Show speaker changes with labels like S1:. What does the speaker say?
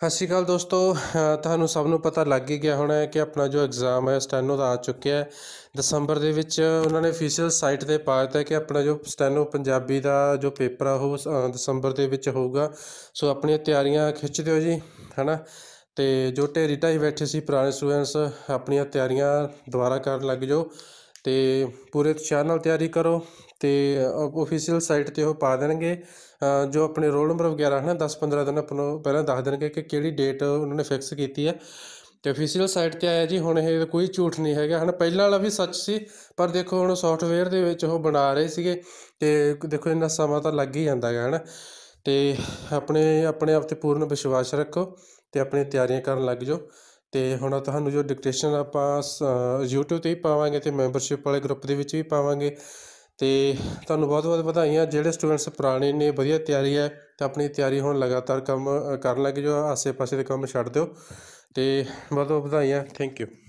S1: ਸਤਿ ਸ਼੍ਰੀ ਅਕਾਲ ਦੋਸਤੋ ਤੁਹਾਨੂੰ ਸਭ ਨੂੰ ਪਤਾ ਲੱਗ ਹੀ ਗਿਆ ਹੋਣਾ ਕਿ ਆਪਣਾ ਜੋ ਐਗਜ਼ਾਮ ਹੈ ਸਟੈਨੋ ਦਾ ਆ ਚੁੱਕਿਆ ਹੈ ਦਸੰਬਰ ਦੇ ਵਿੱਚ ਉਹਨਾਂ ਨੇ ਅਫੀਸ਼ੀਅਲ ਸਾਈਟ ਤੇ ਪਾ ਦਿੱਤਾ ਕਿ ਆਪਣਾ ਜੋ ਸਟੈਨੋ ਪੰਜਾਬੀ ਦਾ ਜੋ ਪੇਪਰ ਆ ਉਹ ਦਸੰਬਰ ਦੇ ਵਿੱਚ ਹੋਊਗਾ ਸੋ ਆਪਣੀਆਂ ਤਿਆਰੀਆਂ ਖਿੱਚ ਦਿਓ ਜੀ ਹਨਾ ਤੇ ਜੋ ਢੇਰੀ ਢਾਈ ਬੈਠੇ ਸੀ ਪੁਰਾਣੇ ਸਟੂਡੈਂਟਸ ਆਪਣੀਆਂ ਤਿਆਰੀਆਂ ਦੁਬਾਰਾ ਕਰਨ ਲੱਗ ਜਾਓ ਤੇ ਪੂਰੇ ਉਤਸ਼ਾਹ ਨਾਲ ਤਿਆਰੀ ਕਰੋ ਤੇ ਅਫੀਸ਼ੀਅਲ ਸਾਈਟ ਤੇ ਉਹ ਪਾ ਦੇਣਗੇ ਜੋ ਆਪਣੇ ਰੋਲ ਨੰਬਰ ਵਗੈਰਾ ਹਨ 10 15 ਦਿਨ ਆਪਣਾ ਪਹਿਲਾਂ ਦੱਸ ਦੇਣਗੇ ਕਿ ਕਿਹੜੀ ਡੇਟ ਉਹਨਾਂ ਨੇ ਫਿਕਸ ਕੀਤੀ ਹੈ ਤੇ ਅਫੀਸ਼ੀਅਲ ਸਾਈਟ ਤੇ ਆਇਆ ਜੀ ਹੁਣ ਇਹ ਕੋਈ ਝੂਠ ਨਹੀਂ ਹੈਗਾ ਹਨ ਪਹਿਲਾਂ ਵਾਲਾ ਵੀ ਸੱਚ ਸੀ ਪਰ ਦੇਖੋ ਹੁਣ ਸੌਫਟਵੇਅਰ ਦੇ ਵਿੱਚ ਉਹ ਬਣਾ ਰਹੇ ਸੀਗੇ ਤੇ ਦੇਖੋ ਇੰਨਾ ਸਮਾਂ ਤਾਂ ਲੱਗ ਹੀ ਜਾਂਦਾ ਹੈ ਹਨ ਤੇ ਆਪਣੇ ਆਪਣੇ ਆਪ ਤੇ ਪੂਰਨ ਵਿਸ਼ਵਾਸ ਰੱਖੋ ਤੇ ਆਪਣੀ ਤਿਆਰੀਆਂ ਕਰਨ ਲੱਗ ਜਾਓ ਤੇ ਹੁਣ ਤੁਹਾਨੂੰ ਜੋ ਡਿਕਟੇਸ਼ਨ ਆਪਾਂ YouTube ਤੇ ਹੀ ਪਾਵਾਂਗੇ ਤੇ ਮੈਂਬਰਸ਼ਿਪ ਵਾਲੇ ਗਰੁੱਪ ਦੇ ਵਿੱਚ ਵੀ ਪਾਵਾਂਗੇ ਤੇ ਤੁਹਾਨੂੰ ਬਹੁਤ ਬਹੁਤ ਵਧਾਈਆਂ ਜਿਹੜੇ ਸਟੂਡੈਂਟਸ ਪੁਰਾਣੇ ਨੇ ਵਧੀਆ ਤਿਆਰੀ ਹੈ ਤੇ ਆਪਣੀ ਤਿਆਰੀ ਹੁਣ ਲਗਾਤਾਰ ਕੰਮ ਕਰਨ ਲੱਗੇ ਜੋ ਆਸੇ ਪਾਸੇ ਦੇ ਕੰਮ ਛੱਡ ਦਿਓ ਤੇ ਬਹੁਤ ਬਹੁਤ ਵਧਾਈਆਂ ਥੈਂਕ ਯੂ